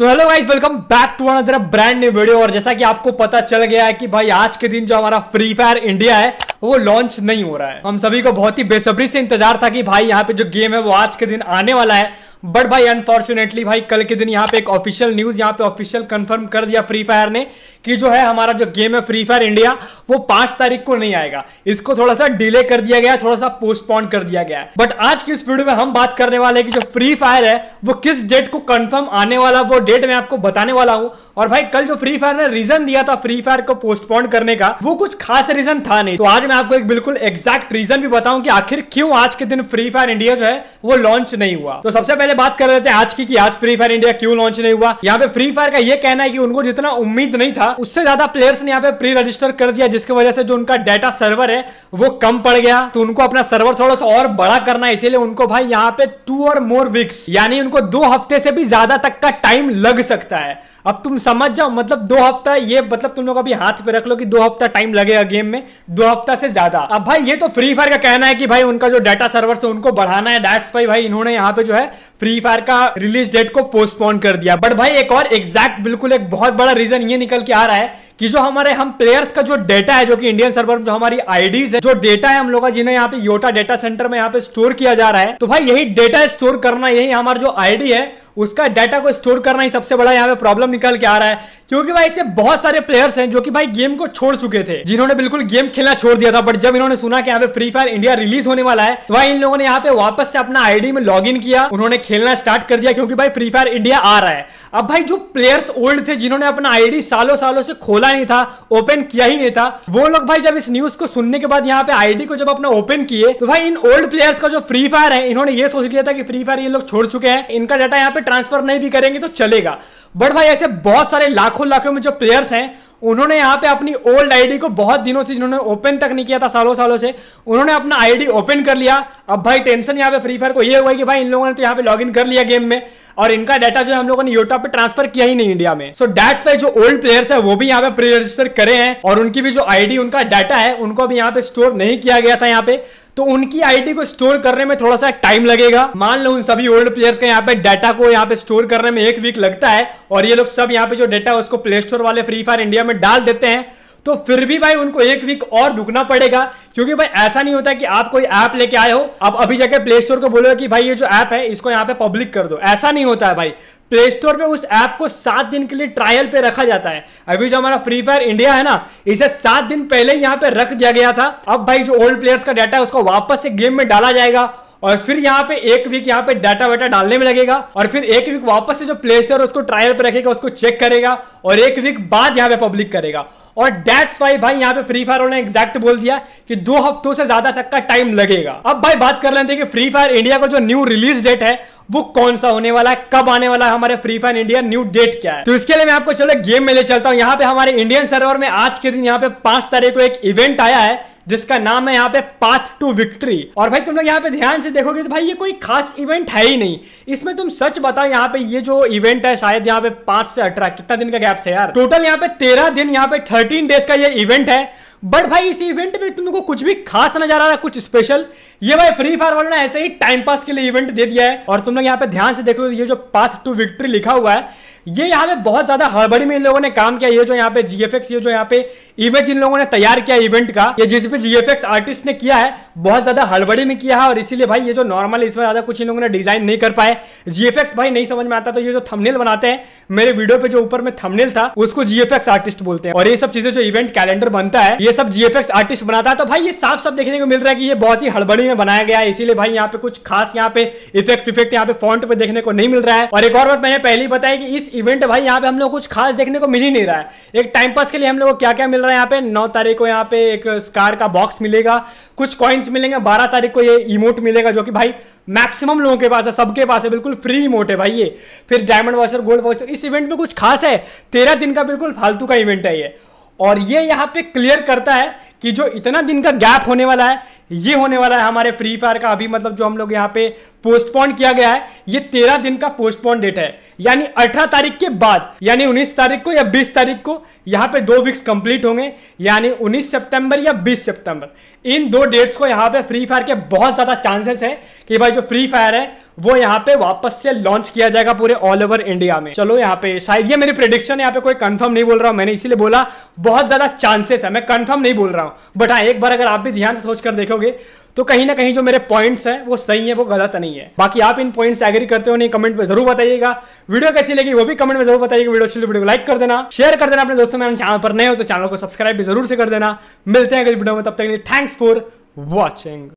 so hello guys welcome back to another brand new video और जैसा कि आपको पता चल गया है कि भाई आज के दिन जो हमारा फ्री फायर इंडिया है वो लॉन्च नहीं हो रहा है हम सभी को बहुत ही बेसब्री से इंतजार था कि भाई यहाँ पे जो गेम है वो आज के दिन आने वाला है बट भाई अनफॉर्चुनेटली भाई कल के दिन यहाँ पे एक ऑफिशियल न्यूज यहाँ पे ऑफिशियल कंफर्म कर दिया फ्री फायर ने कि जो है हमारा जो गेम है फ्री फायर इंडिया वो पांच तारीख को नहीं आएगा इसको थोड़ा सा डिले कर दिया गया थोड़ा सा पोस्टपोन कर दिया गया है बट आज की इस वीडियो में हम बात करने वाले की जो फ्री फायर है वो किस डेट को कन्फर्म आने वाला वो डेट मैं आपको बताने वाला हूँ और भाई कल जो फ्री फायर ने रीजन दिया था फ्री फायर को पोस्टपोन करने का वो कुछ खास रीजन था नहीं तो आज मैं आपको एक बिल्कुल एग्जैक्ट रीजन भी बताऊँ की आखिर क्यों आज के दिन फ्री फायर इंडिया जो है वो लॉन्च नहीं हुआ तो सबसे पहले पहले बात कर लेते हैं आज की कि आज फ्री फायर इंडिया क्यों लॉन्च नहीं हुआ यहाँ पे फ्री फायर का ये कहना है कि उनको जितना उम्मीद नहीं था उससे ज्यादा प्लेयर्स ने यहाँ पे प्री रजिस्टर कर दिया जिसकी वजह से जो उनका डाटा सर्वर है वो कम पड़ गया तो उनको अपना सर्वर थोड़ा सा और बड़ा करना है इसीलिए उनको भाई यहाँ पे टू और मोर वीक्स यानी उनको दो हफ्ते से भी ज्यादा तक का टाइम लग सकता है अब तुम समझ जाओ मतलब दो हफ्ता ये मतलब तुम लोग अभी हाथ पे रख लो कि दो हफ्ता टाइम लगेगा गेम में दो हफ्ता से ज्यादा अब भाई ये तो फ्री फायर का कहना है कि भाई उनका जो डाटा सर्वर से उनको बढ़ाना है डैट्स भाई भाई इन्होंने यहाँ पे जो है फ्री फायर का रिलीज डेट को पोस्टपोन कर दिया बट भाई एक और एग्जैक्ट बिल्कुल एक बहुत बड़ा रीजन ये निकल के आ रहा है कि जो हमारे हम प्लेयर्स का जो डेटा है जो कि इंडियन सर्वर जो हमारी आईडीज है जो डेटा है हम लोग का जिन्हें यहाँ पे योटा डेटा सेंटर में यहाँ पे स्टोर किया जा रहा है तो भाई यही डेटा स्टोर करना यही हमारा जो आईडी है उसका डाटा को स्टोर करना ही सबसे बड़ा यहाँ पे प्रॉब्लम निकल के आ रहा है क्योंकि भाई इससे बहुत सारे प्लेयर्स हैं जो कि भाई गेम को छोड़ चुके थे जिन्होंने बिल्कुल गेम खेलना छोड़ दिया था बट जब इन्होंने सुना कि यहाँ पे फ्री फायर इंडिया रिलीज होने वाला है तो भाई इन लोगों ने यहाँ पे वापस से अपना आईडी में लॉग किया उन्होंने खेलना स्टार्ट कर दिया क्योंकि भाई फ्री फायर इंडिया आ रहा है अब भाई जो प्लेयर्स ओल्ड थे जिन्होंने अपना आईडी सालों सालों से खोला नहीं था ओपन किया ही नहीं था वो लोग भाई जब इस न्यूज को सुनने के बाद यहाँ पे आईडी को जब अपना ओपन किए तो भाई इन ओल्ड प्लेयर्स का जो फ्री फायर है इन्होंने ये सोच लिया था कि फ्री फायर ये लोग छोड़ चुके हैं इनका डाटा यहाँ पे ट्रांसफर नहीं भी करेंगे तो चलेगा बट भाई ऐसे बहुत सारे लाखों लाखों में जो प्लेयर्स हैं उन्होंने यहाँ पे अपनी ओल्ड आईडी को बहुत दिनों से जिन्होंने ओपन तक नहीं किया था सालों सालों से उन्होंने अपना आईडी ओपन कर लिया अब भाई टेंशन यहाँ पे फ्री फायर को ये हुआ कि भाई इन लोगों ने तो यहाँ पे लॉगिन कर लिया गेम में और इनका डाटा जो हम लोगों ने यूट्यूब पे ट्रांसफर किया ही नहीं इंडिया में सो डेट्स वाई जो ओल्ड प्लेयर्स है वो भी यहाँ पे प्री रजिस्टर करे हैं और उनकी भी जो आईडी उनका डाटा है उनको भी यहाँ पे स्टोर नहीं किया गया था यहाँ पे तो उनकी आईडी को स्टोर करने में थोड़ा सा टाइम लगेगा मान लो उन सभी ओल्ड प्लेयर्स का यहाँ पे डाटा को यहाँ पे स्टोर करने में एक वीक लगता है और ये लोग सब यहाँ पे जो डाटा है उसको प्ले स्टोर वाले फ्री फायर इंडिया में डाल देते हैं तो फिर भी भाई उनको एक वीक और रुकना पड़ेगा क्योंकि भाई ऐसा नहीं होता कि आप कोई ऐप लेके आए हो आप अभी जाके प्ले स्टोर को बोलो कि भाई ये जो ऐप है इसको यहाँ पे पब्लिक कर दो ऐसा नहीं होता है भाई प्ले स्टोर पे उस ऐप को सात दिन के लिए ट्रायल पे रखा जाता है अभी जो हमारा फ्री फायर इंडिया है ना इसे सात दिन पहले यहाँ पे रख दिया गया था अब भाई जो ओल्ड प्लेयर्स का डाटा है उसको वापस से गेम में डाला जाएगा और फिर यहाँ पे एक वीक यहाँ पे डाटा वाटा डालने में लगेगा और फिर एक वीक वापस से जो प्ले स्टोर उसको ट्रायल पर रखेगा उसको चेक करेगा और एक वीक बाद यहाँ पे पब्लिक करेगा और डेट्स वाई भाई यहाँ पे फ्री फायर ने एक्जैक्ट बोल दिया कि दो हफ्तों से ज्यादा तक का टाइम लगेगा अब भाई बात कर लेते हैं कि फ्री फायर इंडिया का जो न्यू रिलीज डेट है वो कौन सा होने वाला है कब आने वाला है हमारे free fire India new date क्या है तो इसके लिए मैं आपको चलो गेम में ले चलता हूँ यहाँ पे हमारे इंडियन सर्वर में आज के दिन यहाँ पे पांच तारीख को एक इवेंट आया है जिसका नाम है यहाँ पे पाथ टू विक्ट्री और भाई तुम लोग यहाँ पे ध्यान से देखोगे तो भाई ये कोई खास इवेंट है ही नहीं इसमें तुम सच बताओ यहाँ पे ये जो इवेंट है शायद यहाँ पे पांच से अठारह कितना दिन का गैप है यार टोटल यहाँ पे तेरह दिन यहाँ पे थर्टीन डेज का ये इवेंट है बट भाई इस इवेंट में तुम लोग कुछ भी खास नजर आ रहा है कुछ स्पेशल ये भाई फ्री फायर वालों ने ऐसे ही टाइम पास के लिए इवेंट दे दिया है और तुम लोग यहाँ पे ध्यान से देखो ये जो पाथ टू विक्ट्री लिखा हुआ है ये यहाँ पे बहुत ज़्यादा हड़बड़ी में इन लोगों ने काम किया ये जो यहाँ पे जीएफएक्स ये जो यहाँ पे इमेज इन लोगों ने तैयार किया इवेंट का ये जिस पे जीएफएक्स आर्टिस्ट ने किया है बहुत ज़्यादा हड़बड़ी में किया है और इसीलिए भाई ये जो नॉर्मल इसमें ज़्यादा कुछ इन लोगों ने डिज़ाइन नहीं कर पाए जीएफएक्स भाई नहीं समझ में आता तो ये जो थमनेल बनाते हैं मेरे वीडियो पे जो ऊपर में थमनेल था उसको जीएफएक्स आर्टिस्ट बोलते हैं और ये सब चीज़ें जो इवेंट कैलेंडर बनता है ये सब जीएफएक्स आर्टिस्ट बनाता है तो भाई ये साफ साफ देखने को मिल रहा है कि ये बहुत ही हड़बड़ी में बनाया गया है इसीलिए भाई यहाँ पे कुछ खास यहाँ पे इफेक्ट इफेक्ट यहाँ पे फॉन्ट पे देखने को नहीं मिल रहा है और एक और बात मैंने पहले ही बताया कि इस इवेंट भाई यहाँ पे हम लोग कुछ खास देखने को मिल ही नहीं रहा है एक टाइम पास के लिए हम लोग को क्या क्या मिल रहा है यहाँ पे नौ तारीख को यहाँ पे एक स्कार का बॉक्स मिलेगा कुछ कॉइन्स मिलेंगे बारह तारीख को ये इमोट मिलेगा जो कि भाई मैक्सिमम लोगों के पास है सबके पास है बिल्कुल फ्री इमोट है भाई ये फिर डायमंड वॉचर गोल्ड वॉचर इस इवेंट में कुछ खास है तेरह दिन का बिल्कुल फालतू का इवेंट है ये और ये यहाँ पे क्लियर करता है कि जो इतना दिन का गैप होने वाला है ये होने वाला है हमारे फ्री फायर का अभी मतलब जो हम लोग यहाँ पे पोस्टपोन किया गया है ये तेरह दिन का पोस्टपोन डेट है यानी 18 तारीख के बाद यानी 19 तारीख को या 20 तारीख को यहाँ पे दो वीक्स कंप्लीट होंगे यानी 19 सितंबर या 20 सितंबर इन दो डेट्स को यहाँ पे फ्री फायर के बहुत ज़्यादा चांसेस है कि भाई जो फ्री फायर है वो यहाँ पे वापस से लॉन्च किया जाएगा पूरे ऑल ओवर इंडिया में चलो यहाँ पे शायद ये मेरी प्रिडिक्शन यहाँ पे कोई कंफर्म नहीं बोल रहा हूँ मैंने इसीलिए बोला बहुत ज़्यादा चांसेस है मैं कंफर्म नहीं बोल रहा हूँ बट हाँ एक बार अगर आप भी ध्यान से सोचकर देखोगे तो कहीं ना कहीं जो मेरे पॉइंट्स हैं वो सही है वो गलत नहीं है बाकी आप इन पॉइंट्स एग्री करते हो नहीं कमेंट में जरूर बताइएगा वीडियो कैसी लगी वो भी कमेंट में जरूर बताइएगा वीडियो अच्छी वीडियो को लाइक कर देना शेयर कर देना अपने दोस्तों में चैनल पर नए हो तो चैनल को सब्सक्राइब भी जरूर से कर देना मिलते हैं अगले वीडियो में तब तक के लिए थैंक्स फॉर वॉचिंग